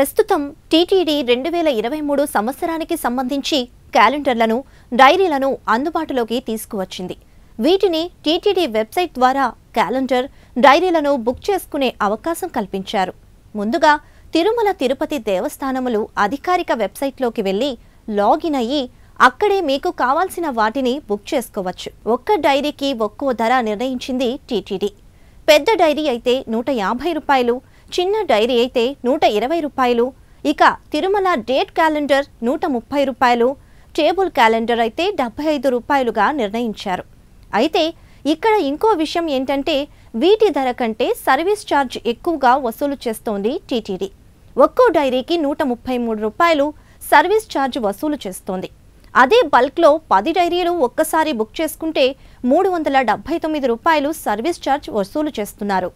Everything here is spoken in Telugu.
ప్రస్తుతం టీటీడీ రెండు వేల ఇరవై మూడు సంవత్సరానికి సంబంధించి క్యాలెండర్లను డైరీలను అందుబాటులోకి తీసుకువచ్చింది వీటిని టీటీడీ వెబ్సైట్ ద్వారా క్యాలెండర్ డైరీలను బుక్ చేసుకునే అవకాశం కల్పించారు ముందుగా తిరుమల తిరుపతి దేవస్థానములు అధికారిక వెబ్సైట్లోకి వెళ్ళి లాగిన్ అయ్యి అక్కడే మీకు కావాల్సిన వాటిని బుక్ చేసుకోవచ్చు ఒక్క డైరీకి ఒక్కో ధర నిర్ణయించింది టీటీడీ పెద్ద డైరీ అయితే నూట యాభై రూపాయలు చిన్న డైరీ అయితే నూట ఇరవై రూపాయలు ఇక తిరుమల డేట్ క్యాలెండర్ నూట ముప్పై రూపాయలు టేబుల్ క్యాలెండర్ అయితే డెబ్బై ఐదు రూపాయలుగా నిర్ణయించారు అయితే ఇక్కడ ఇంకో విషయం ఏంటంటే వీటి ధర కంటే సర్వీస్ ఛార్జ్ ఎక్కువగా వసూలు చేస్తోంది టీటీడీ ఒక్కో డైరీకి నూట ముప్పై మూడు రూపాయలు సర్వీస్ ఛార్జ్ వసూలు చేస్తోంది అదే బల్క్లో పది డైరీలు ఒక్కసారి బుక్ చేసుకుంటే మూడు వందల డెబ్బై తొమ్మిది రూపాయలు సర్వీస్ ఛార్జ్ వసూలు చేస్తున్నారు